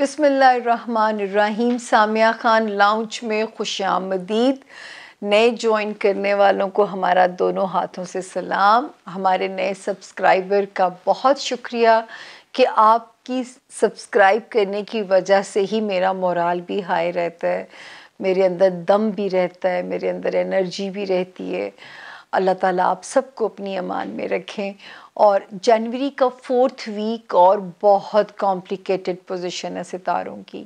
जी Samia Khan lounge में खुश आमदीद नए ज्वाइन करने वालों को हमारा दोनों हाथों से सलाम हमारे नए सब्सक्राइबर का बहुत शुक्रिया कि आपकी सब्सक्राइब करने की वजह से ही मेरा मोराल भी हाई रहता है मेरे अंदर दम भी रहता है मेरे अंदर एनर्जी भी रहती है अल्लाह ताला आप सबको अपनी अमान में रखें और जनवरी का फोर्थ वीक और बहुत कॉम्प्लिकेटेड पोजीशन है सितारों की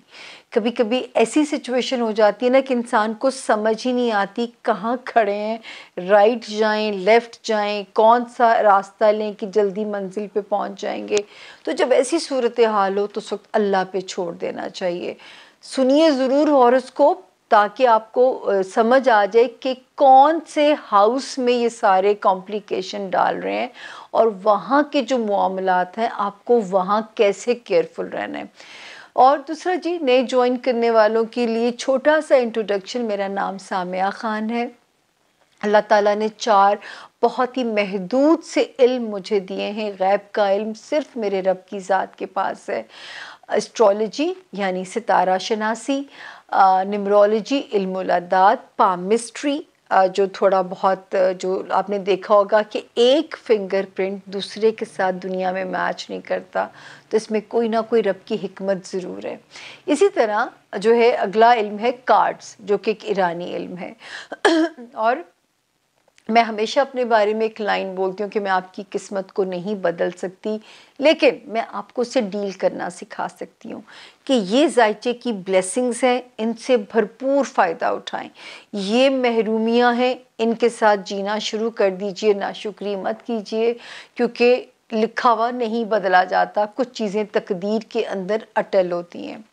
कभी कभी ऐसी सिचुएशन हो जाती है ना कि इंसान को समझ ही नहीं आती कहाँ खड़े हैं राइट जाएं लेफ़्ट जाएं कौन सा रास्ता लें कि जल्दी मंजिल पे पहुँच जाएंगे तो जब ऐसी सूरत हाल हो तो उस वक्त अल्लाह पे छोड़ देना चाहिए सुनिए ज़रूर हॉरस्कोप ताकि आपको समझ आ जाए कि कौन से हाउस में ये सारे कॉम्प्लिकेशन डाल रहे हैं और वहाँ के जो मामलात हैं आपको वहाँ कैसे केयरफुल रहना है और दूसरा जी नए ज्वाइन करने वालों के लिए छोटा सा इंट्रोडक्शन मेरा नाम सामिया ख़ान है अल्लाह ताला ने चार बहुत ही महदूद से इल्म मुझे दिए हैं गैब का इल्म सिर्फ मेरे रब की ज़ात के पास है एस्ट्रोलॉजी यानी सितारा शनासी निमरोलॉजी इल्मुलादात पामिस्ट्री जो थोड़ा बहुत जो आपने देखा होगा कि एक फिंगरप्रिंट दूसरे के साथ दुनिया में मैच नहीं करता तो इसमें कोई ना कोई रब की हमत ज़रूर है इसी तरह जो है अगला इल्म है कार्ड्स जो कि एक ईरानी इल्म है और मैं हमेशा अपने बारे में एक लाइन बोलती हूँ कि मैं आपकी किस्मत को नहीं बदल सकती लेकिन मैं आपको उसे डील करना सिखा सकती हूँ कि ये जायचे की ब्लेसिंग्स हैं इनसे भरपूर फ़ायदा उठाएं ये महरूमियाँ हैं इनके साथ जीना शुरू कर दीजिए नाशुक्री मत कीजिए क्योंकि लिखा हुआ नहीं बदला जाता कुछ चीज़ें तकदीर के अंदर अटल होती हैं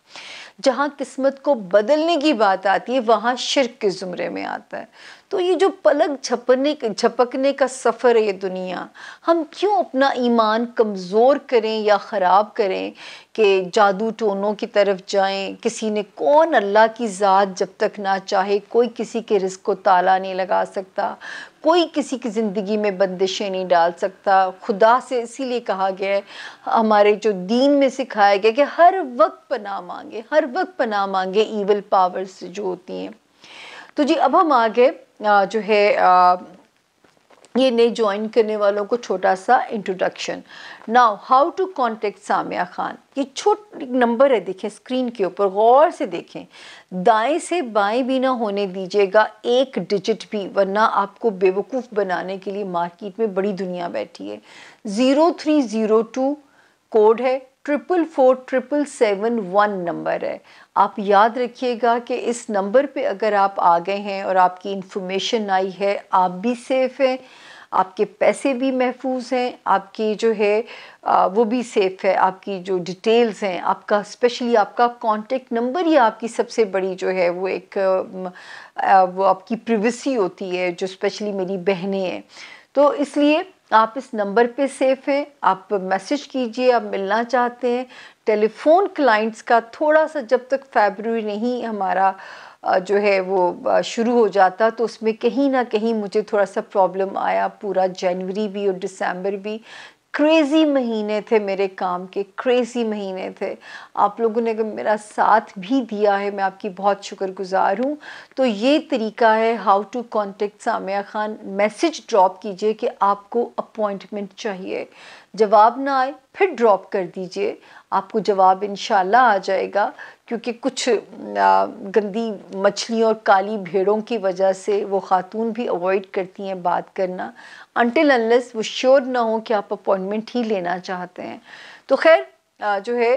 जहाँ किस्मत को बदलने की बात आती है वहाँ शिरक के ज़ुमरे में आता है तो ये जो पलक झपने झपकने का सफ़र है ये दुनिया हम क्यों अपना ईमान कमज़ोर करें या ख़राब करें कि जादू टोनों की तरफ जाएं किसी ने कौन अल्लाह की ज़ात जब तक ना चाहे कोई किसी के रिस्क को ताला नहीं लगा सकता कोई किसी की ज़िंदगी में बंदिशें नहीं डाल सकता खुदा से इसीलिए कहा गया है हमारे जो दीन में सिखाया गया कि हर वक्त पना मांगे हर वक्त पना मांगे ईवल पावर्स जो होती हैं तो जी अब हम आ गए जो है ये नए ज्वाइन करने वालों को छोटा सा introduction now how to contact Samia Khan ये छोट नंबर है देखें स्क्रीन के ऊपर गौर से देखें दाएं से बाएं भी ना होने दीजिएगा एक डिजिट भी वरना आपको बेवकूफ़ बनाने के लिए मार्केट में बड़ी दुनिया बैठी है zero three zero two code है triple four triple seven one number है आप याद रखिएगा कि इस नंबर पे अगर आप आ गए हैं और आपकी इन्फॉर्मेशन आई है आप भी सेफ़ हैं आपके पैसे भी महफूज हैं आपकी जो है आ, वो भी सेफ़ है आपकी जो डिटेल्स हैं आपका स्पेशली आपका कांटेक्ट नंबर ही आपकी सबसे बड़ी जो है वो एक आ, वो आपकी प्रिवेसी होती है जो स्पेशली मेरी बहनें हैं तो इसलिए आप इस नंबर पे सेफ़ हैं आप मैसेज कीजिए आप मिलना चाहते हैं टेलीफोन क्लाइंट्स का थोड़ा सा जब तक फेबररी नहीं हमारा जो है वो शुरू हो जाता तो उसमें कहीं ना कहीं मुझे थोड़ा सा प्रॉब्लम आया पूरा जनवरी भी और दिसंबर भी क्रेज़ी महीने थे मेरे काम के क्रेज़ी महीने थे आप लोगों ने मेरा साथ भी दिया है मैं आपकी बहुत शुक्रगुजार हूँ तो ये तरीका है how to contact Samia Khan message drop कीजिए कि आपको अपॉइंटमेंट चाहिए जवाब ना आए फिर ड्रॉप कर दीजिए आपको जवाब इन आ जाएगा क्योंकि कुछ गंदी मछलियों और काली भेड़ों की वजह से वो खातून भी अवॉइड करती हैं बात करना अनटिल अनलेस वो श्योर ना हो कि आप अपॉइंटमेंट ही लेना चाहते हैं तो खैर जो है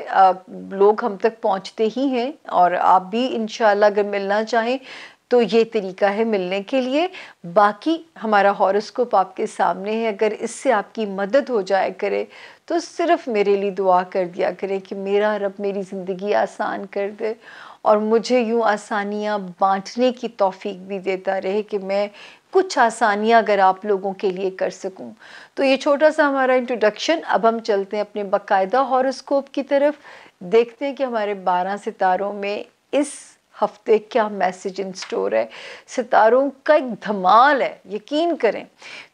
लोग हम तक पहुंचते ही हैं और आप भी इन अगर मिलना चाहें तो ये तरीका है मिलने के लिए बाकी हमारा हॉरोस्कोप आपके सामने है अगर इससे आपकी मदद हो जाए करे तो सिर्फ मेरे लिए दुआ कर दिया करें कि मेरा रब मेरी ज़िंदगी आसान कर दे और मुझे यूँ आसानियाँ बांटने की तौफीक भी देता रहे कि मैं कुछ आसानियाँ अगर आप लोगों के लिए कर सकूँ तो ये छोटा सा हमारा इंट्रोडक्शन अब हम चलते हैं अपने बाकायदा हॉरोस्कोप की तरफ देखते हैं कि हमारे बारह सितारों में इस हफ्ते क्या मैसेज इन स्टोर है सितारों का एक धमाल है यकीन करें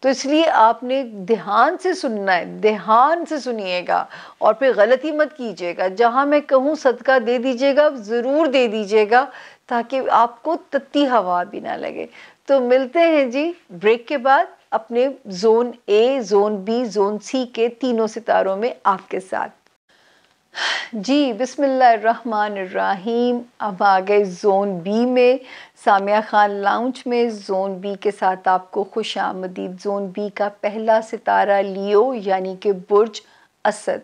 तो इसलिए आपने ध्यान से सुनना है ध्यान से सुनिएगा और फिर गलती मत कीजिएगा जहाँ मैं कहूँ सदका दे दीजिएगा ज़रूर दे दीजिएगा ताकि आपको तत्ती हवा भी ना लगे तो मिलते हैं जी ब्रेक के बाद अपने zone A zone B zone C के तीनों सितारों में आपके साथ जी बिसमीम अब आ गए जोन बी में सामिया खान लाउंज में जोन बी के साथ आपको खुश आमदीद जोन बी का पहला सितारा लियो यानी कि बुर्ज असद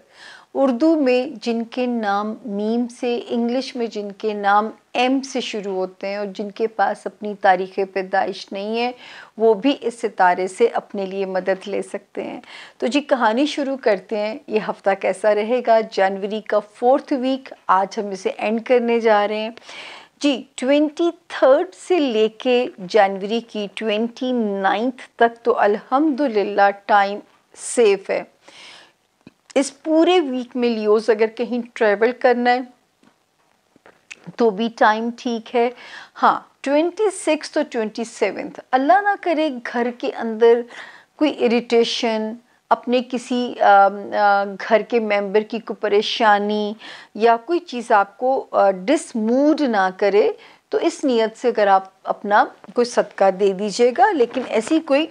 उर्दू में जिनके नाम मीम से इंग्लिश में जिनके नाम एम से शुरू होते हैं और जिनके पास अपनी तारीख़ पैदाइश नहीं है वो भी इस सितारे से अपने लिए मदद ले सकते हैं तो जी कहानी शुरू करते हैं ये हफ़्ता कैसा रहेगा जनवरी का फोर्थ वीक आज हम इसे एंड करने जा रहे हैं जी ट्वेंटी थर्ड से लेके जनवरी की ट्वेंटी नाइन्थ तक तो अल्हम्दुलिल्लाह टाइम सेफ़ है इस पूरे वीक में लियोज अगर कहीं ट्रैवल करना है तो भी टाइम ठीक है हाँ ट्वेंटी सिक्स और ट्वेंटी सेवेंथ अल्लाह ना करे घर के अंदर कोई इरिटेशन अपने किसी आ, आ, घर के मेंबर की कोई परेशानी या कोई चीज़ आपको डिसमूड ना करे तो इस नीयत से अगर आप अपना कोई सदका दे दीजिएगा लेकिन ऐसी कोई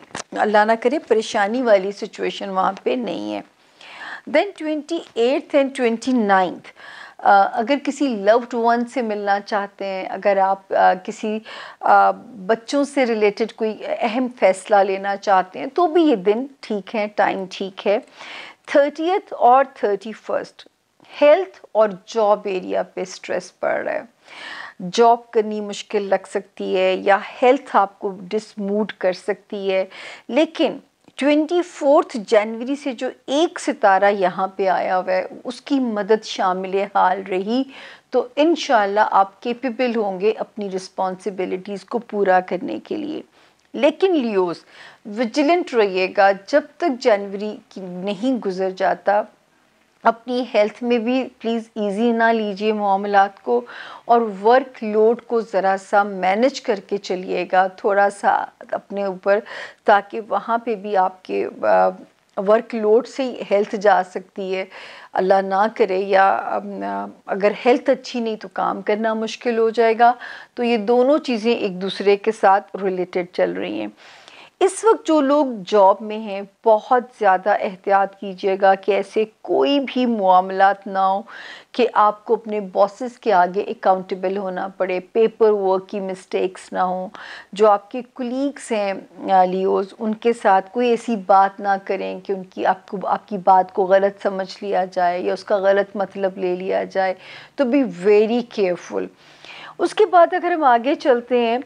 अल्लाह ना करे परेशानी वाली सिचुएशन वहाँ पे नहीं है then twenty eighth and twenty ninth अगर किसी लव्ड वन से मिलना चाहते हैं अगर आप uh, किसी uh, बच्चों से रिलेटेड कोई अहम फैसला लेना चाहते हैं तो भी ये दिन ठीक है टाइम ठीक है थर्टीथ और थर्टी फर्स्ट हेल्थ और जॉब एरिया पे स्ट्रेस पड़ रहा है जॉब करनी मुश्किल लग सकती है या हेल्थ आपको डिसमूड कर सकती है लेकिन ट्वेंटी फोर्थ जनवरी से जो एक सितारा यहाँ पे आया हुआ है उसकी मदद शामिल हाल रही तो इन आप केपेबल होंगे अपनी रिस्पॉन्सिबिलिटीज़ को पूरा करने के लिए लेकिन लियोस विजिलेंट रहिएगा जब तक जनवरी की नहीं गुजर जाता अपनी हेल्थ में भी प्लीज़ इजी ना लीजिए मामलात को और वर्क लोड को ज़रा सा मैनेज करके चलिएगा थोड़ा सा अपने ऊपर ताकि वहाँ पे भी आपके वर्क लोड से हेल्थ जा सकती है अल्लाह ना करे या अगर हेल्थ अच्छी नहीं तो काम करना मुश्किल हो जाएगा तो ये दोनों चीज़ें एक दूसरे के साथ रिलेटेड चल रही हैं इस वक्त जो लोग जॉब में हैं बहुत ज़्यादा एहतियात कीजिएगा कि ऐसे कोई भी मामला ना हो कि आपको अपने बॉसेस के आगे अकाउंटेबल होना पड़े पेपर वर्क की मिस्टेक्स ना हो जो आपके कुलीग्स हैं लियोज उनके साथ कोई ऐसी बात ना करें कि उनकी आपको आपकी बात को गलत समझ लिया जाए या उसका गलत मतलब ले लिया जाए तो बी वेरी केयरफुल उसके बाद अगर हम आगे चलते हैं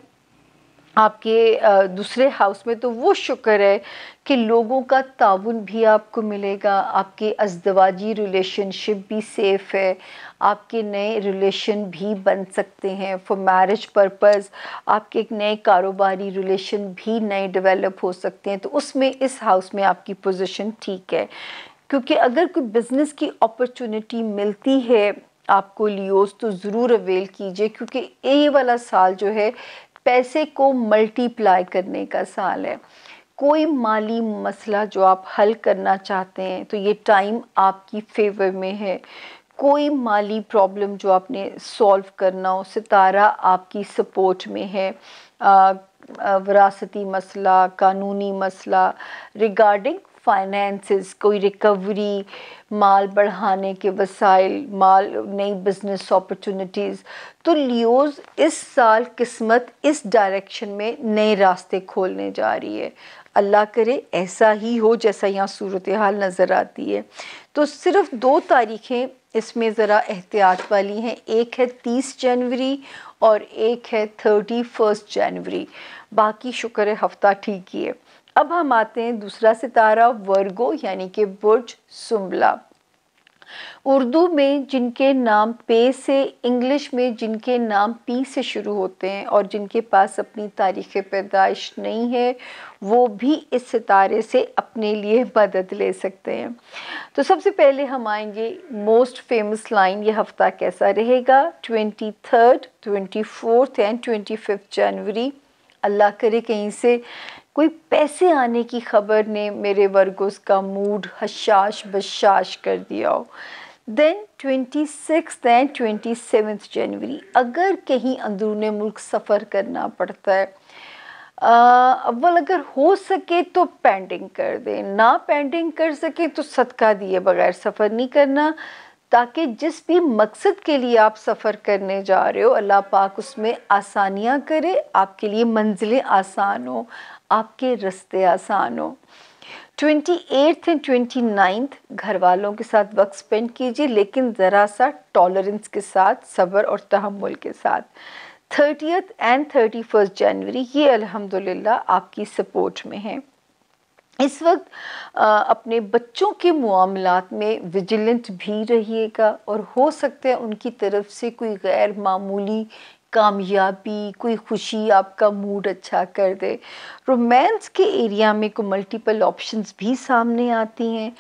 आपके दूसरे हाउस में तो वो शुक्र है कि लोगों का ताउन भी आपको मिलेगा आपके अजदवाजी रिलेशनशिप भी सेफ़ है आपके नए रिलेशन भी बन सकते हैं फॉर मैरिज पर्पस आपके एक नए कारोबारी रिलेशन भी नए डेवलप हो सकते हैं तो उसमें इस हाउस में आपकी पोजीशन ठीक है क्योंकि अगर कोई बिज़नेस की अपॉर्चुनिटी मिलती है आपको लियोस तो ज़रूर अवेल कीजिए क्योंकि ये वाला साल जो है पैसे को मल्टीप्लाई करने का साल है कोई माली मसला जो आप हल करना चाहते हैं तो ये टाइम आपकी फेवर में है कोई माली प्रॉब्लम जो आपने सॉल्व करना हो सितारा आपकी सपोर्ट में है आ, वरासती मसला कानूनी मसला रिगार्डिंग फाइनेंसेस कोई रिकवरी माल बढ़ाने के वसाइल माल नई बिजनेस अपॉर्चुनिटीज़ तो लियोज़ इस साल किस्मत इस डायरेक्शन में नए रास्ते खोलने जा रही है अल्लाह करे ऐसा ही हो जैसा यहाँ सूरत हाल नज़र आती है तो सिर्फ दो तारीखें इसमें ज़रा एहतियात वाली हैं एक है तीस जनवरी और एक है थर्टी फर्स्ट जनवरी बाकी शुक्र है हफ्ता ठीक ही है अब हम आते हैं दूसरा सितारा वर्गो यानी कि बुर्ज सुम्बला उर्दू में जिनके नाम पे से इंग्लिश में जिनके नाम पी से शुरू होते हैं और जिनके पास अपनी तारीख़ पैदाइश नहीं है वो भी इस सितारे से अपने लिए मदद ले सकते हैं तो सबसे पहले हम आएंगे मोस्ट फेमस लाइन ये हफ़्ता कैसा रहेगा twenty third twenty fourth and twenty fifth January अल्लाह करे कहीं से कोई पैसे आने की खबर ने मेरे वर्गोस का मूड हशाश बशाश कर दिया हो then twenty six then twenty seventh January अगर कहीं अंदरून मुल्क सफ़र करना पड़ता है अव्वल अगर हो सके तो पेंडिंग कर दें ना पेंडिंग कर सके तो सदका दिए बगैर सफ़र नहीं करना ताकि जिस भी मकसद के लिए आप सफ़र करने जा रहे हो अल्लाह पाक उसमें आसानियाँ करे आपके लिए मंजिलें आसान हो आपके रस्ते आसान हो twenty eighth and twenty ninth घर वालों के साथ वक्त स्पेंड कीजिए लेकिन ज़रा सा टॉलरेंस के साथ सब्र और तहमुल के साथ thirtieth and thirty first January ये अल्हम्दुलिल्लाह आपकी सपोर्ट में है इस वक्त आ, अपने बच्चों के मामलों में विजिलेंट भी रहिएगा और हो सकता है उनकी तरफ से कोई गैर मामूली कामयाबी कोई खुशी आपका मूड अच्छा कर दे रोमांस के एरिया में को मल्टीपल ऑप्शंस भी सामने आती हैं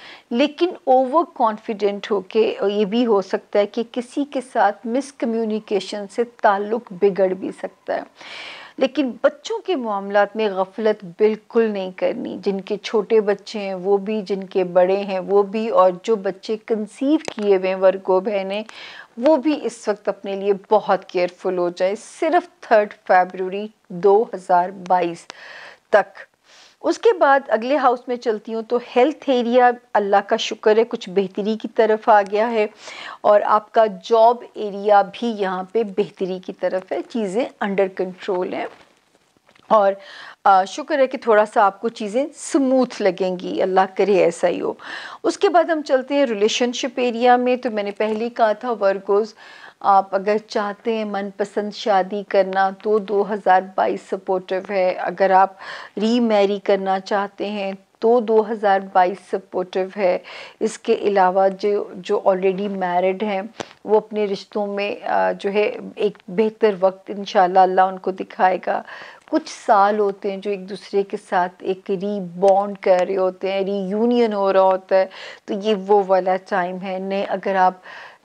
लेकिन ओवर कॉन्फिडेंट होके ये भी हो सकता है कि किसी के साथ मिसकम्युनिकेशन से ताल्लुक़ बिगड़ भी सकता है लेकिन बच्चों के मामला में गफलत बिल्कुल नहीं करनी जिनके छोटे बच्चे हैं वो भी जिनके बड़े हैं वो भी और जो बच्चे कंसीव किए हुए वर्गो बहनें वो भी इस वक्त अपने लिए बहुत केयरफुल हो जाए सिर्फ थर्ड फरवरी 2022 तक उसके बाद अगले हाउस में चलती हूँ तो हेल्थ एरिया अल्लाह का शुक्र है कुछ बेहतरी की तरफ आ गया है और आपका जॉब एरिया भी यहाँ पे बेहतरी की तरफ है चीज़ें अंडर कंट्रोल हैं और शुक्र है कि थोड़ा सा आपको चीज़ें स्मूथ लगेंगी अल्लाह करे ऐसा ही हो उसके बाद हम चलते हैं रिलेशनशिप एरिया में तो मैंने पहले ही कहा था वर्गोज़ आप अगर चाहते हैं मनपसंद शादी करना तो 2022 सपोर्टिव है अगर आप रीमैरी करना चाहते हैं तो 2022 सपोर्टिव है इसके अलावा जो जो ऑलरेडी मैरिड हैं वो अपने रिश्तों में जो है एक बेहतर वक्त इन अल्लाह उनको दिखाएगा कुछ साल होते हैं जो एक दूसरे के साथ एक री बॉन्ड कर रहे होते हैं री यूनियन हो रहा होता है तो ये वो वाला टाइम है नए अगर आप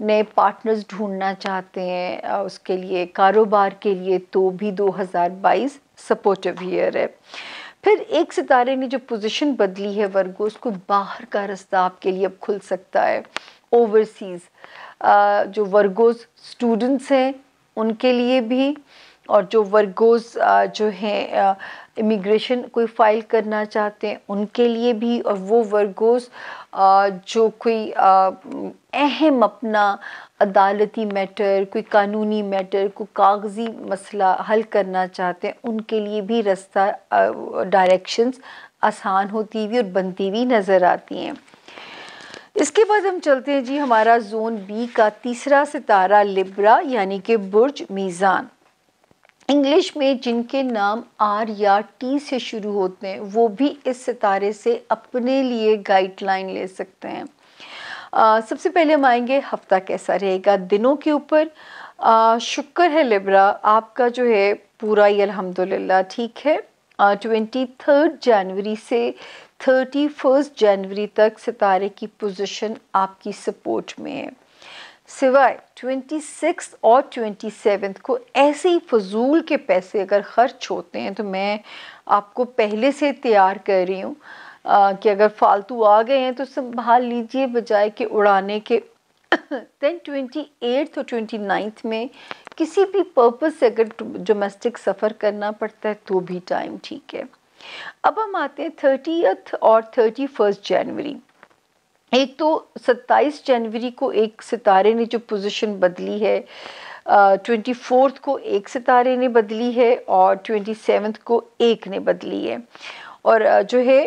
नए पार्टनर्स ढूंढना चाहते हैं उसके लिए कारोबार के लिए तो भी 2022 सपोर्टिव ईयर है फिर एक सितारे ने जो पोजीशन बदली है वर्गो उसको बाहर का रास्ता आपके लिए अब खुल सकता है ओवरसीज़ जो वर्गोज़ स्टूडेंट्स हैं उनके लिए भी और जो वर्गोज जो हैं इमिग्रेशन कोई फाइल करना चाहते हैं उनके लिए भी और वो वर्गोज जो कोई अहम अपना अदालती मैटर कोई कानूनी मैटर कोई कागजी मसला हल करना चाहते हैं उनके लिए भी रास्ता डायरेक्शंस आसान होती हुई और बनती हुई नज़र आती हैं इसके बाद हम चलते हैं जी हमारा जोन बी का तीसरा सितारा लिब्रा यानी कि बुर्ज मीज़ान इंग्लिश में जिनके नाम आर या टी से शुरू होते हैं वो भी इस सितारे से अपने लिए गाइडलाइन ले सकते हैं आ, सबसे पहले हम आएंगे हफ्ता कैसा रहेगा दिनों के ऊपर शुक्र है लिब्रा आपका जो है पूरा ही अल्हम्दुलिल्लाह ठीक है ट्वेंटी थर्ड जनवरी से थर्टी फर्स्ट जनवरी तक सितारे की पोजीशन आपकी सपोर्ट में है सिवाय ट्वेंटी सिक्स और ट्वेंटी सेवन्थ को ऐसे ही फजूल के पैसे अगर ख़र्च होते हैं तो मैं आपको पहले से तैयार कर रही हूँ कि अगर फालतू आ गए हैं तो संभाल लीजिए बजाय के उड़ाने के देन ट्वेंटी एट्थ और ट्वेंटी नाइन्थ में किसी भी पर्पज़ से अगर डोमेस्टिक सफ़र करना पड़ता है तो भी टाइम ठीक है अब हम आते हैं थर्टीथ और थर्टी फर्स्ट जनवरी एक तो 27 जनवरी को एक सितारे ने जो पोजीशन बदली है ट्वेंटी uh, फोर्थ को एक सितारे ने बदली है और ट्वेंटी सेवन्थ को एक ने बदली है और uh, जो है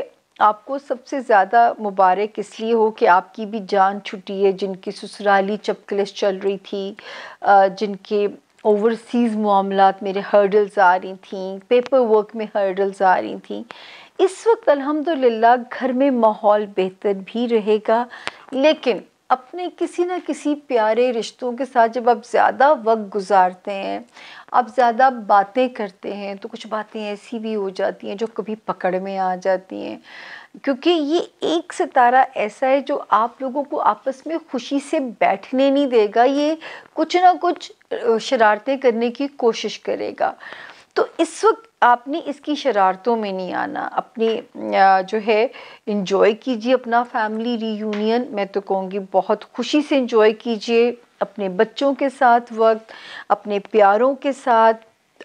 आपको सबसे ज़्यादा मुबारक इसलिए हो कि आपकी भी जान छुट्टी है जिनकी ससुराली चपकलिश चल रही थी uh, जिनके ओवरसीज़ मामलात मेरे हर्डल्स आ रही थी पेपर वर्क में हर्डल्स आ रही थी इस वक्त अल्हम्दुलिल्लाह घर में माहौल बेहतर भी रहेगा लेकिन अपने किसी ना किसी प्यारे रिश्तों के साथ जब आप ज़्यादा वक्त गुजारते हैं आप ज़्यादा बातें करते हैं तो कुछ बातें ऐसी भी हो जाती हैं जो कभी पकड़ में आ जाती हैं क्योंकि ये एक सितारा ऐसा है जो आप लोगों को आपस में खुशी से बैठने नहीं देगा ये कुछ ना कुछ शरारतें करने की कोशिश करेगा तो इस वक्त आपने इसकी शरारतों में नहीं आना अपनी जो है इन्जॉय कीजिए अपना फैमिली रीयूनियन मैं तो कहूँगी बहुत खुशी से इन्जॉय कीजिए अपने बच्चों के साथ वक्त अपने प्यारों के साथ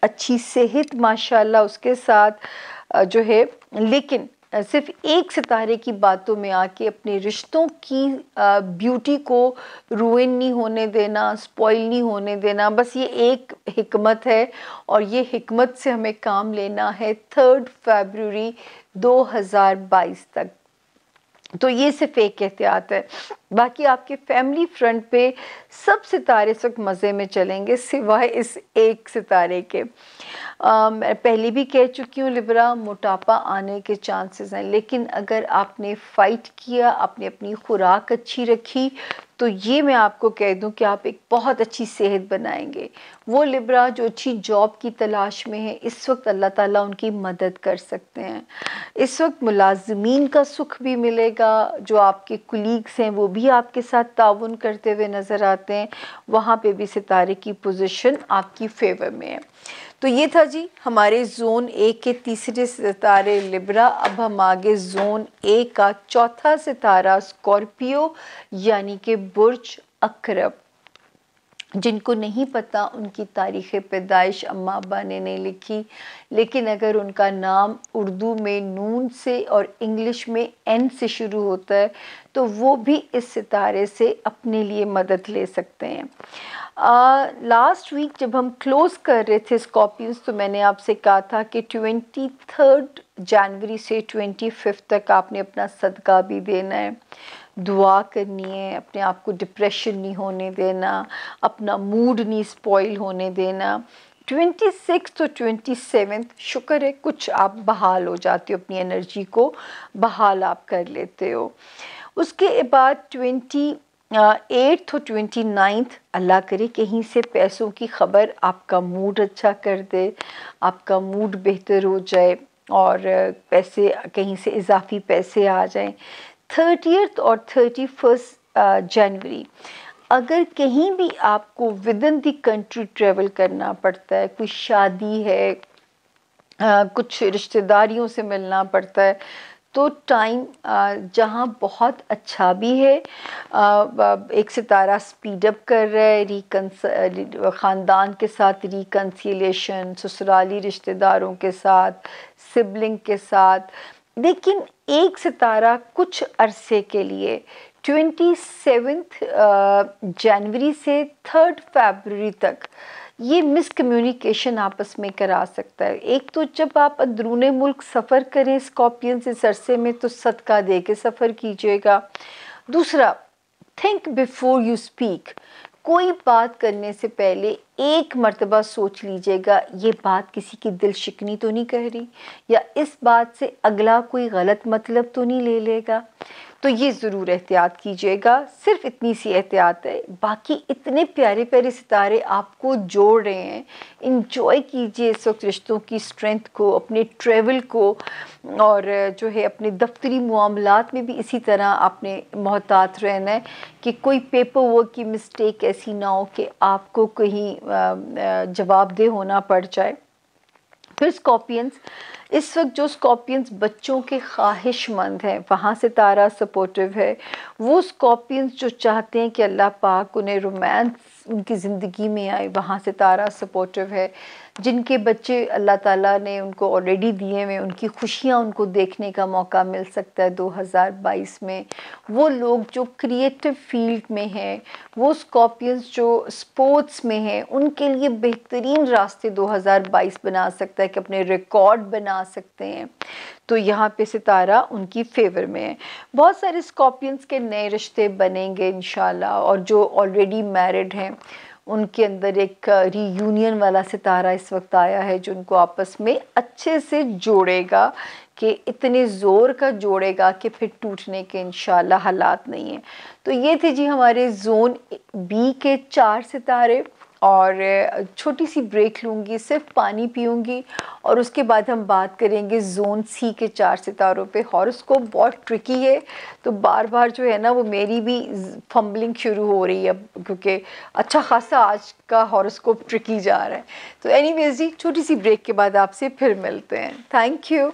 अच्छी सेहत माशाल्लाह उसके साथ जो है लेकिन सिर्फ एक सितारे की बातों में आके अपने रिश्तों की ब्यूटी को रुइन नहीं होने देना स्पॉइल नहीं होने देना बस ये एक हिकमत है और ये हिकमत से हमें काम लेना है थर्ड फेबररी 2022 तक तो ये सिर्फ एक एहतियात है बाकी आपके फैमिली फ्रंट पे सब सितारे इस वक्त मज़े में चलेंगे सिवाय इस एक सितारे के आ, मैं पहले भी कह चुकी हूँ लिब्रा मोटापा आने के चांसेस हैं लेकिन अगर आपने फ़ाइट किया आपने अपनी खुराक अच्छी रखी तो ये मैं आपको कह दूं कि आप एक बहुत अच्छी सेहत बनाएंगे वो लिब्रा जो अच्छी जॉब की तलाश में है इस वक्त अल्लाह ताला उनकी मदद कर सकते हैं इस वक्त मुलाजमीन का सुख भी मिलेगा जो आपके कुलीग्स हैं वो भी भी आपके साथ ताउन करते हुए नज़र आते हैं वहाँ पे भी सितारे की पोजीशन आपकी फेवर में है तो ये था जी हमारे जोन ए के तीसरे सितारे लिब्रा अब हम आगे जोन ए का चौथा सितारा स्कॉर्पियो यानी कि बुर्ज अकरब जिनको नहीं पता उनकी तारीख़ पैदाइश अम्मा अबा ने नहीं लिखी लेकिन अगर उनका नाम उर्दू में नून से और इंग्लिश में एन से शुरू होता है तो वो भी इस सितारे से अपने लिए मदद ले सकते हैं लास्ट वीक जब हम क्लोज़ कर रहे थे स्कॉर्पियंस तो मैंने आपसे कहा था कि ट्वेंटी थर्ड जनवरी से ट्वेंटी फिफ्थ तक आपने अपना सदका भी देना है दुआ करनी है अपने आप को डिप्रेशन नहीं होने देना अपना मूड नहीं स्पॉइल होने देना ट्वेंटी सिक्स और ट्वेंटी सेवेंथ शुक्र है कुछ आप बहाल हो जाते हो अपनी एनर्जी को बहाल आप कर लेते हो उसके बाद ट्वेंटी एट्थ और ट्वेंटी नाइन्थ अल्लाह करे कहीं से पैसों की खबर आपका मूड अच्छा कर दे आपका मूड बेहतर हो जाए और पैसे कहीं से इजाफी पैसे आ जाएं थर्टीथ और थर्टी फर्स्ट जनवरी अगर कहीं भी आपको within the country travel करना पड़ता है कोई शादी है आ, कुछ रिश्तेदारियों से मिलना पड़ता है तो टाइम जहाँ बहुत अच्छा भी है एक सितारा स्पीडअप कर रहा है रिकनस ख़ानदान के साथ रिकनसीलेशन ससुराली रिश्तेदारों के साथ सिबलिंग के साथ लेकिन एक सितारा कुछ अरसे के लिए ट्वेंटी सेवेंथ जनवरी से थर्ड फरवरी तक ये मिसकम्युनिकेशन आपस में करा सकता है एक तो जब आप अंदरून मुल्क सफ़र करें स्कॉपियन से सरसे में तो सदका दे के सफ़र कीजिएगा दूसरा थिंक बिफोर यू स्पीक कोई बात करने से पहले एक मर्तबा सोच लीजिएगा ये बात किसी की दिल शिकनी तो नहीं कह रही या इस बात से अगला कोई गलत मतलब तो नहीं ले लेगा तो ये ज़रूर एहतियात कीजिएगा सिर्फ इतनी सी एहतियात है बाकी इतने प्यारे प्यारे सितारे आपको जोड़ रहे हैं इन्जॉय कीजिए इस वक्त रिश्तों की स्ट्रेंथ को अपने ट्रेवल को और जो है अपने दफ्तरी मामलों में भी इसी तरह आपने मोहतात रहना है कि कोई पेपर वर्क की मिस्टेक ऐसी ना हो कि आपको कहीं जवाबदेह होना पड़ जाए फिर स्कॉर्पियंस इस वक्त जो स्कॉर्पियंस बच्चों के ख्वाहिशमंद हैं वहाँ से तारा सपोर्टिव है वो स्कॉर्पियंस जो चाहते हैं कि अल्लाह पाक उन्हें रोमांस उनकी ज़िंदगी में आए वहाँ से तारा सपोर्टिव है जिनके बच्चे अल्लाह ताला ने उनको ऑलरेडी दिए हुए उनकी खुशियाँ उनको देखने का मौका मिल सकता है 2022 में वो लोग जो क्रिएटिव फील्ड में हैं वो स्कॉर्पियंस जो स्पोर्ट्स में हैं उनके लिए बेहतरीन रास्ते 2022 बना सकता है कि अपने रिकॉर्ड बना सकते हैं तो यहाँ पे सितारा उनकी फेवर में है बहुत सारे स्कॉर्पियंस के नए रिश्ते बनेंगे इन और जो ऑलरेडी मैरिड हैं उनके अंदर एक रीयूनियन वाला सितारा इस वक्त आया है जो उनको आपस में अच्छे से जोड़ेगा कि इतने ज़ोर का जोड़ेगा कि फिर टूटने के इन हालात नहीं हैं तो ये थे जी हमारे जोन बी के चार सितारे और छोटी सी ब्रेक लूँगी सिर्फ पानी पीऊँगी और उसके बाद हम बात करेंगे जोन सी के चार सितारों पे हॉरोस्कोप बहुत ट्रिकी है तो बार बार जो है ना वो मेरी भी फम्बलिंग शुरू हो रही है क्योंकि अच्छा खासा आज का हॉरोस्कोप ट्रिकी जा रहा है तो एनी जी छोटी सी ब्रेक के बाद आपसे फिर मिलते हैं थैंक यू